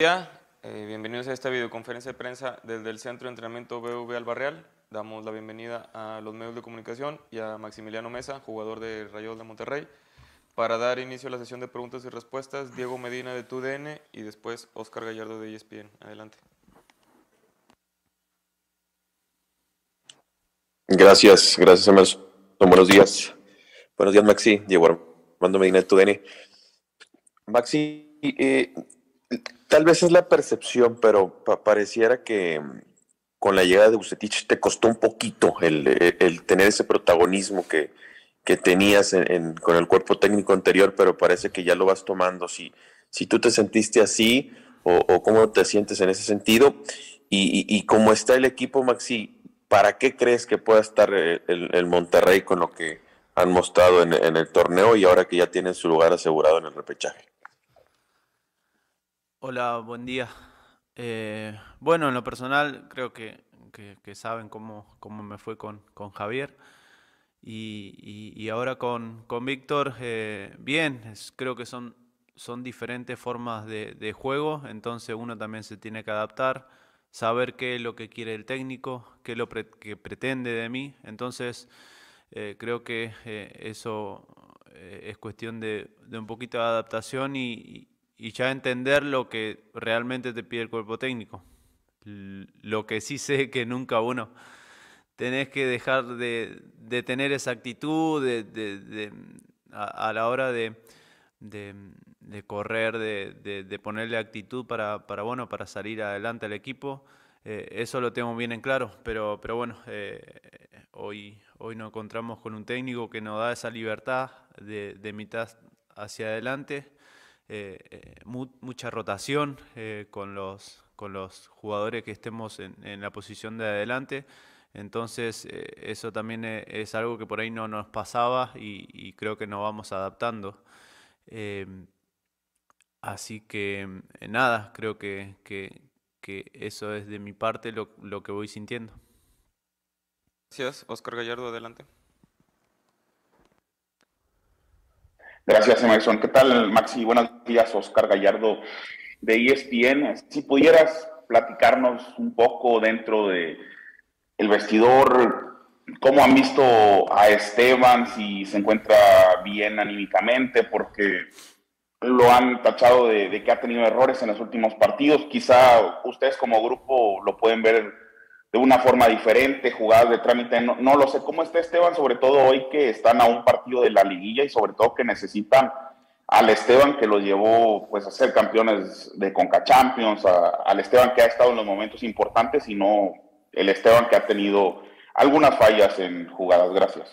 Eh, bienvenidos a esta videoconferencia de prensa desde el Centro de Entrenamiento BV Albarreal. Damos la bienvenida a los medios de comunicación y a Maximiliano Mesa, jugador de Rayos de Monterrey. Para dar inicio a la sesión de preguntas y respuestas, Diego Medina de TUDN y después Oscar Gallardo de ESPN. Adelante. Gracias, gracias Emerson. Buenos días. Buenos días Maxi, Diego Armando Medina de TUDN. Maxi, eh, Tal vez es la percepción, pero pareciera que mm, con la llegada de Bucetich te costó un poquito el, e, tener ese protagonismo que, que tenías con el cuerpo técnico anterior, pero parece que ya lo vas tomando. Si, si tú te sentiste así o, cómo te sientes en ese sentido y, cómo está el equipo, Maxi, ¿para qué crees que pueda estar eh, el, Monterrey con lo que han mostrado en, en el torneo y ahora que ya tienen su lugar asegurado en el repechaje? Hola, buen día. Eh, bueno, en lo personal creo que, que, saben cómo, cómo, me fue con, con Javier y, y, ahora con, con Víctor, eh, bien, creo que son, son diferentes formas de, juego, entonces uno también se tiene que adaptar, saber qué es lo que quiere el técnico, qué es lo que pretende de mí, entonces eh, creo que eso es cuestión de, de, un poquito de adaptación y, y ya entender lo que realmente te pide el cuerpo técnico. Lo que sí sé que nunca uno tenés que dejar de, tener esa actitud a, la hora de, correr, de, ponerle actitud para, bueno, para salir adelante al equipo. Eh, eso lo tengo bien en claro, pero, pero bueno, eh, hoy, hoy nos encontramos con un técnico que nos da esa libertad de, mitad hacia adelante eh, eh, mucha rotación eh, con, los, con los jugadores que estemos en, en la posición de adelante. Entonces, eso también es, algo que por ahí no nos pasaba y, creo que nos vamos adaptando. Em, así que, nada, creo que, que, eso es de mi parte lo, lo que voy sintiendo. Gracias, Oscar Gallardo, adelante. Gracias, Emerson. ¿Qué tal, Maxi? Buenos días, Oscar Gallardo de ESPN. Si pudieras platicarnos un poco dentro de el vestidor, cómo han visto a Esteban, si se encuentra bien anímicamente, porque lo han tachado de, de que ha tenido errores en los últimos partidos. Quizá ustedes como grupo lo pueden ver de una forma diferente, jugadas de trámite. No, lo sé cómo está Esteban, sobre todo hoy que están a un partido de la liguilla y sobre todo que necesitan al Esteban que los llevó pues a ser campeones de CONCACHAMPIONS, al Esteban que ha estado en los momentos importantes y no el Esteban que ha tenido algunas fallas en jugadas. Gracias.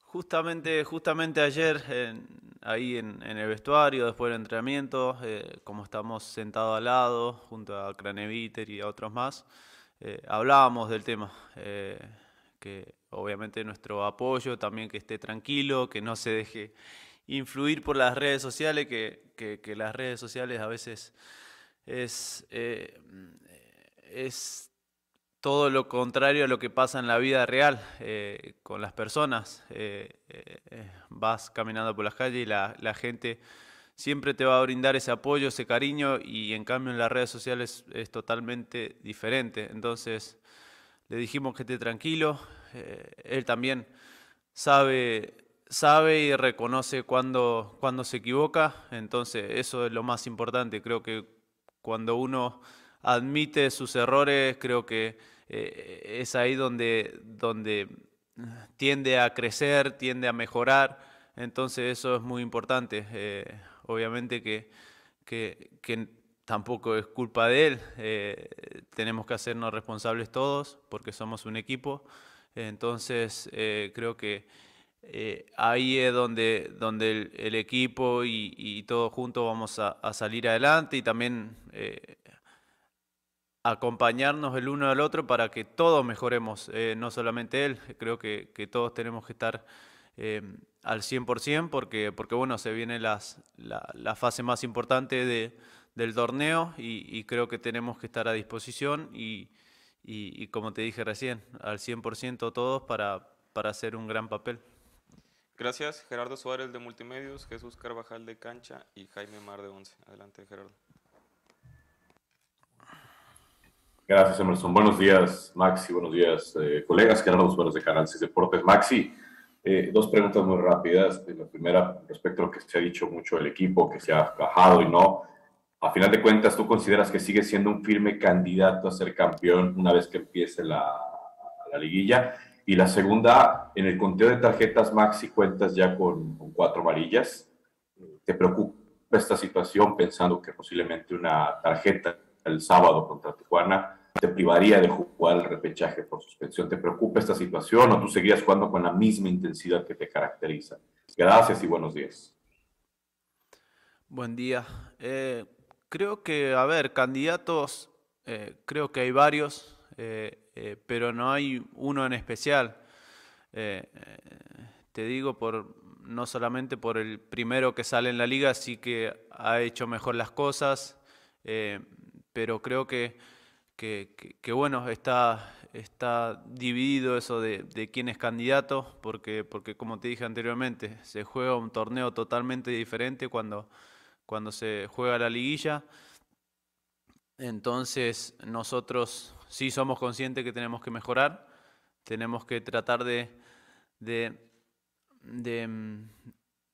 Justamente, justamente ayer en, ahí en, el vestuario, después del entrenamiento, eh, como estamos sentados al lado, junto a Craneviter y a otros más, eh, hablábamos del tema. Eh, que obviamente nuestro apoyo, también que esté tranquilo, que no se deje influir por las redes sociales, que, las redes sociales a veces es todo lo contrario a lo que pasa en la vida real eh, con las personas. Eh, eh, vas caminando por las calles y la, gente siempre te va a brindar ese apoyo, ese cariño y en cambio en las redes sociales es totalmente diferente. Entonces le dijimos que esté tranquilo, él también sabe, sabe y reconoce cuando, cuando se equivoca, entonces eso es lo más importante, creo que cuando uno admite sus errores, creo que eh, es ahí donde, donde ah, tiende a crecer, tiende a mejorar, entonces eso es muy importante. Eh, obviamente que, que, tampoco es culpa de él, eh, tenemos que hacernos responsables todos porque somos un equipo, entonces creo que... ahí es donde, donde el, equipo y, y, todos juntos vamos a, salir adelante y también acompañarnos el uno al otro para que todos mejoremos, eh, no solamente él, creo que, todos tenemos que estar eh, al 100% porque, porque bueno, se viene la, fase más importante de, del torneo y, creo que tenemos que estar a disposición y, como te dije recién, al 100% todos para, para hacer un gran papel. Gracias, Gerardo Suárez de Multimedios, Jesús Carvajal de Cancha y Jaime Mar de Once. Adelante, Gerardo. Gracias, Emerson. Buenos días, Maxi. Buenos días, eh, colegas. los buenos de Canal 6 Deportes. Maxi, eh, dos preguntas muy rápidas. Eh, la primera, respecto a lo que se ha dicho mucho del equipo, que se ha bajado y no. A final de cuentas, ¿tú consideras que sigue siendo un firme candidato a ser campeón una vez que empiece la, liguilla? Y la segunda, en el conteo de tarjetas, Maxi, cuentas ya con, con cuatro amarillas. ¿Te preocupa esta situación pensando que posiblemente una tarjeta el sábado contra Tijuana, te privaría de jugar el repechaje por suspensión. ¿Te preocupa esta situación o tú seguías jugando con la misma intensidad que te caracteriza? Gracias y buenos días. Buen día. Eh, creo que, a ver, candidatos, eh, creo que hay varios, eh, pero no hay uno en especial. te digo por no solamente por el primero que sale en la liga, sí que ha hecho mejor las cosas pero creo que, que, bueno, está, está dividido eso de, quién es candidato, porque, porque como te dije anteriormente, se juega un torneo totalmente diferente cuando, cuando se juega la liguilla. Entonces nosotros sí somos conscientes que tenemos que mejorar, tenemos que tratar de, de, de,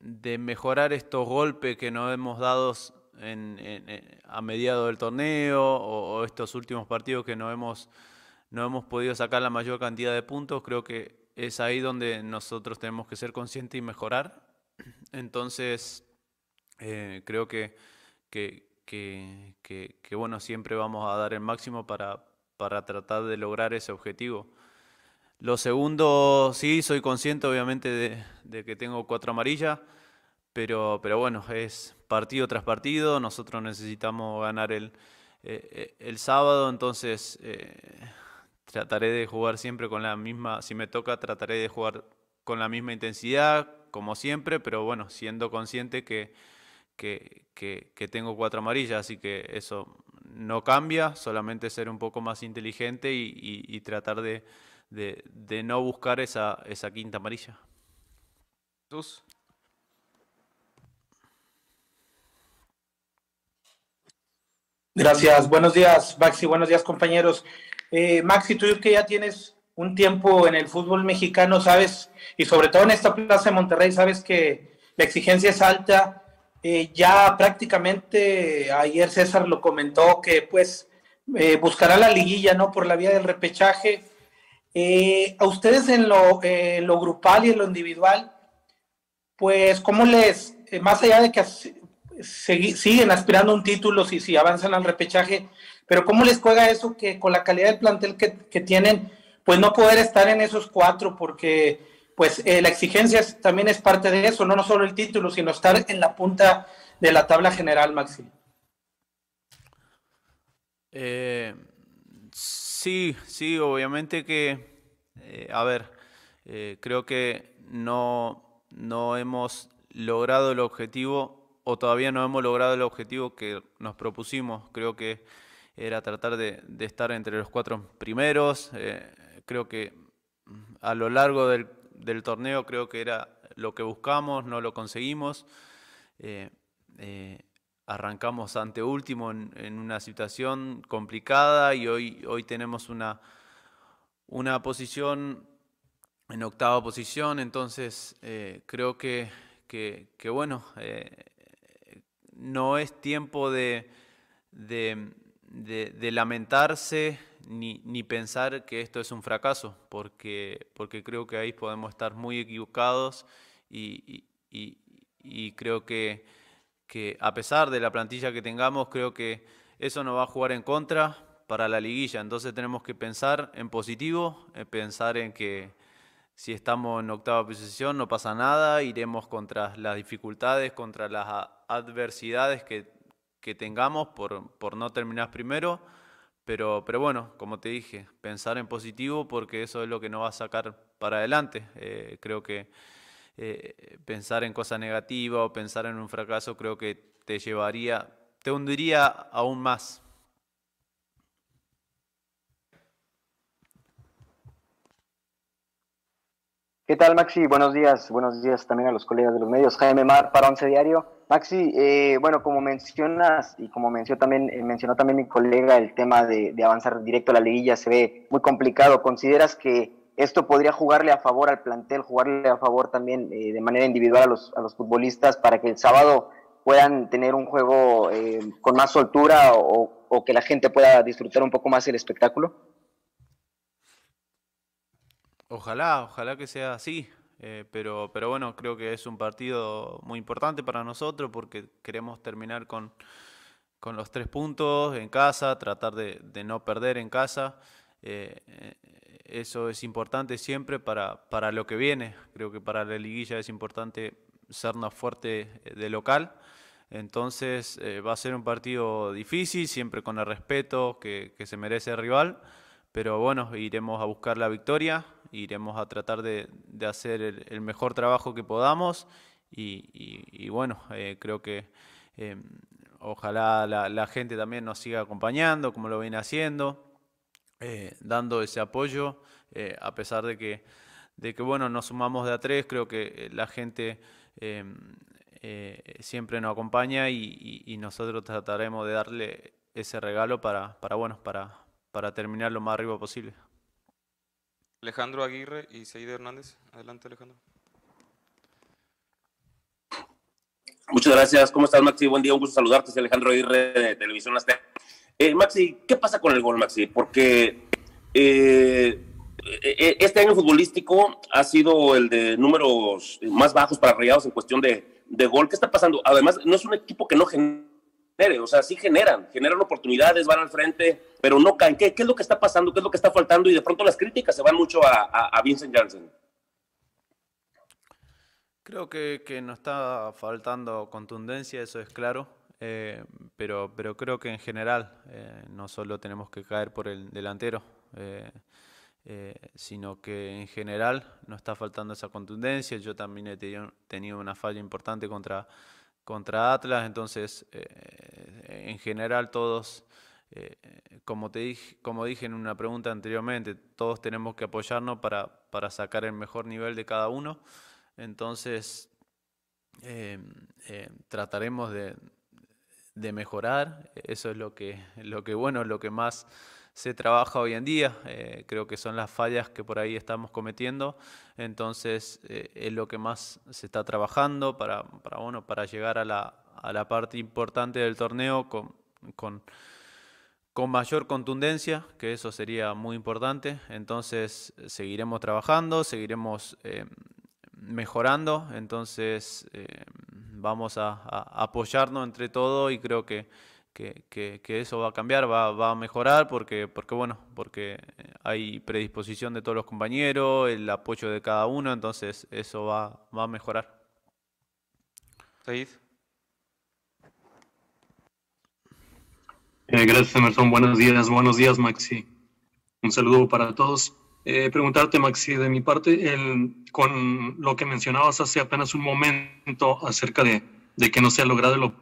de mejorar estos golpes que nos hemos dado a mediados del torneo o, estos últimos partidos que no hemos, no hemos podido sacar la mayor cantidad de puntos, creo que es ahí donde nosotros tenemos que ser conscientes y mejorar. Entonces, eh, creo que, que, bueno, siempre vamos a dar el máximo para, para tratar de lograr ese objetivo. Lo segundo, sí, soy consciente obviamente de que tengo cuatro amarillas. Pero, pero bueno, es partido tras partido, nosotros necesitamos ganar el, eh, eh, el sábado, entonces eh, trataré de jugar siempre con la misma, si me toca, trataré de jugar con la misma intensidad, como siempre, pero bueno, siendo consciente que, que, tengo cuatro amarillas, así que eso no cambia, solamente ser un poco más inteligente y, tratar de, no buscar esa, esa quinta amarilla. ¿Tus? Gracias, buenos días Maxi, buenos días compañeros. Eh, Maxi, tú que ya tienes un tiempo en el fútbol mexicano, sabes, y sobre todo en esta plaza de Monterrey, sabes que la exigencia es alta. Eh, ya prácticamente ayer César lo comentó que pues eh, buscará la liguilla, ¿no? Por la vía del repechaje. a ustedes en lo, en lo, grupal y en lo individual, pues cómo les, más allá de que siguen aspirando un título si, si avanzan al repechaje, pero ¿cómo les juega eso que con la calidad del plantel que, tienen, pues no poder estar en esos cuatro? Porque pues eh, la exigencia también es parte de eso, no, no solo el título, sino estar en la punta de la tabla general, Maxi. Eh, sí, sí, obviamente que, eh, a ver, creo que no, no hemos logrado el objetivo o todavía no hemos logrado el objetivo que nos propusimos. Creo que era tratar de, estar entre los cuatro primeros. Eh, creo que mm, a lo largo del, torneo creo que era lo que buscamos, no lo conseguimos. Eh, eh, arrancamos ante último en, una situación complicada y hoy, hoy tenemos una, una posición en octava posición, entonces creo que que, bueno, no es tiempo de, lamentarse ni, pensar que esto es un fracaso, porque, porque creo que ahí podemos estar muy equivocados y, creo que, que a pesar de la plantilla que tengamos, creo que eso nos va a jugar en contra para la liguilla. Entonces tenemos que pensar en positivo, eh, pensar en que si estamos en octava posición no pasa nada, iremos contra las dificultades, contra las adversidades que, tengamos por, no terminar primero, pero, pero bueno, como te dije, pensar en positivo porque eso es lo que nos va a sacar para adelante. Eh, creo que eh, pensar en cosa negativa o pensar en un fracaso creo que te llevaría, te hundiría aún más. ¿Qué tal, Maxi? Buenos días. Buenos días también a los colegas de los medios. Jaime Mar, para Once Diario. Maxi, eh, bueno, como mencionas y como mencionó también, eh, mencionó también mi colega, el tema de, avanzar directo a la liguilla se ve muy complicado. ¿Consideras que esto podría jugarle a favor al plantel, jugarle a favor también eh, de manera individual a los, a los futbolistas para que el sábado puedan tener un juego eh, con más soltura o que la gente pueda disfrutar un poco más el espectáculo? Ojalá, ojalá que sea así. Eh, pero, pero bueno, creo que es un partido muy importante para nosotros porque queremos terminar con, con los tres puntos en casa, tratar de, de no perder en casa. Eh, eh, eso es importante siempre para, para lo que viene. Creo que para la liguilla es importante sernos fuerte de local. Entonces va a ser un partido difícil, siempre con el respeto que, que se merece el rival. Pero bueno, iremos a buscar la victoria iremos a tratar de, de hacer el, mejor trabajo que podamos y, bueno, eh, creo que em, ojalá la, gente también nos siga acompañando como lo viene haciendo, eh, dando ese apoyo, eh, a pesar de que, de que bueno, nos sumamos de a tres, creo que la gente... Em, siempre nos acompaña y, y, nosotros trataremos de darle ese regalo para, para, bueno, para, para terminar lo más arriba posible. Alejandro Aguirre y Seide Hernández. Adelante, Alejandro. Muchas gracias. ¿Cómo estás, Maxi? Buen día, un gusto saludarte. Soy Alejandro Aguirre de Televisión Azteca. Eh, Maxi, ¿qué pasa con el gol, Maxi? Porque eh, e, e, este año futbolístico ha sido el de números más bajos para Rayados en cuestión de, de gol. ¿Qué está pasando? Además, no es un equipo que no genera o sea, sí generan, generan oportunidades, van al frente, pero no caen. ¿Qué, es lo que está pasando? ¿Qué es lo que está faltando? Y de pronto las críticas se van mucho a, Vincent Janssen. Creo que, que no está faltando contundencia, eso es claro. Eh, pero, pero creo que en general eh, no solo tenemos que caer por el delantero, eh, sino que en general no está faltando esa contundencia. Yo también he tenido una falla importante contra contra Atlas, entonces eh, en general todos, eh, como, te dije, como dije en una pregunta anteriormente, todos tenemos que apoyarnos para, sacar el mejor nivel de cada uno, entonces em, em, trataremos de, de, mejorar, eso es lo que, lo que bueno, lo que más se trabaja hoy en día. Eh, creo que son las fallas que por ahí estamos cometiendo. Entonces, eh, es lo que más se está trabajando para, para, para llegar a la, parte importante del torneo con, con, con mayor contundencia, que eso sería muy importante. Entonces, seguiremos trabajando, seguiremos... Eh, mejorando, entonces vamos a, apoyarnos entre todo y creo que, que, eso va a cambiar, va, va, a mejorar, porque, porque bueno, porque eh, hay predisposición de todos los compañeros, el apoyo de cada uno, entonces eso va, va a mejorar. Said. Eh, gracias, Emerson. Buenos días, buenos días, Maxi. Un saludo para todos. Eh, preguntarte, Maxi, de mi parte, el, con lo que mencionabas hace apenas un momento acerca de, de que no se ha logrado lo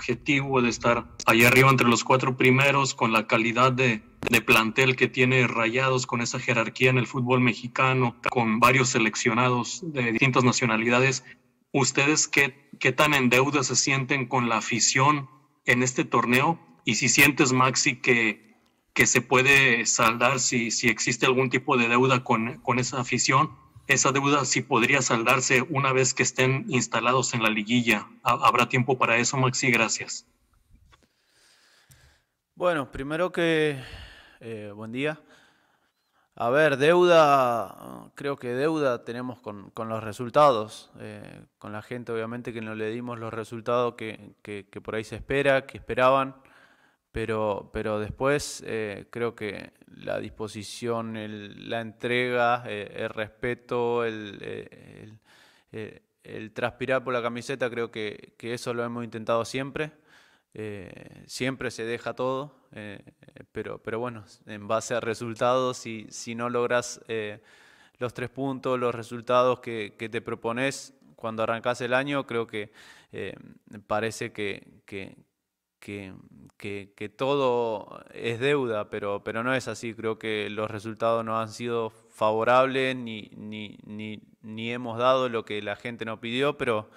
objetivo de estar allá arriba entre los cuatro primeros con la calidad de, plantel que tiene Rayados, con esa jerarquía en el fútbol mexicano, con varios seleccionados de distintas nacionalidades. ¿Ustedes qué, qué tan en deuda se sienten con la afición en este torneo? Y si sientes, Maxi, que, que se puede saldar si, si existe algún tipo de deuda con, con esa afición esa deuda sí podría saldarse una vez que estén instalados en la liguilla. ¿Habrá tiempo para eso, Maxi? Gracias. Bueno, primero que eh, buen día. A ver, deuda, creo que deuda tenemos con, con los resultados, eh, con la gente obviamente que no le dimos los resultados que, que, que, por ahí se espera, que esperaban. Pero, pero después eh, creo que la disposición, la entrega, eh, el respeto, eh, el, transpirar por la camiseta, creo que, eso lo hemos intentado siempre. siempre se deja todo, pero, pero bueno, en base a resultados, si, si no logras los tres puntos, los resultados que, que te propones cuando arrancas el año, creo que parece que, que que, que, que, todo es deuda, pero, pero no es así. Creo que los resultados no han sido favorables ni, ni, ni, ni hemos dado lo que la gente nos pidió, pero,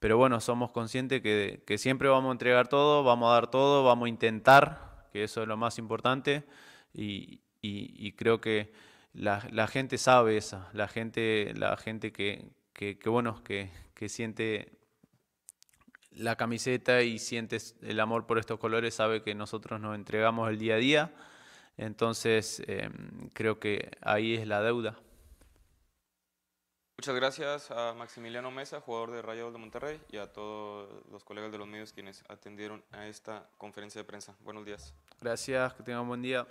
pero bueno, somos conscientes que, que, siempre vamos a entregar todo, vamos a dar todo, vamos a intentar, que eso es lo más importante, y, y, creo que la, la, gente sabe esa, la gente, la gente que, bueno, que siente la camiseta y sientes el amor por estos colores, sabe que nosotros nos entregamos el día a día. Entonces, em, creo que ahí es la deuda. Muchas gracias a Maximiliano Mesa, jugador de Rayados de Monterrey, y a todos los colegas de los medios quienes atendieron a esta conferencia de prensa. Buenos días. Gracias, que tengan buen día.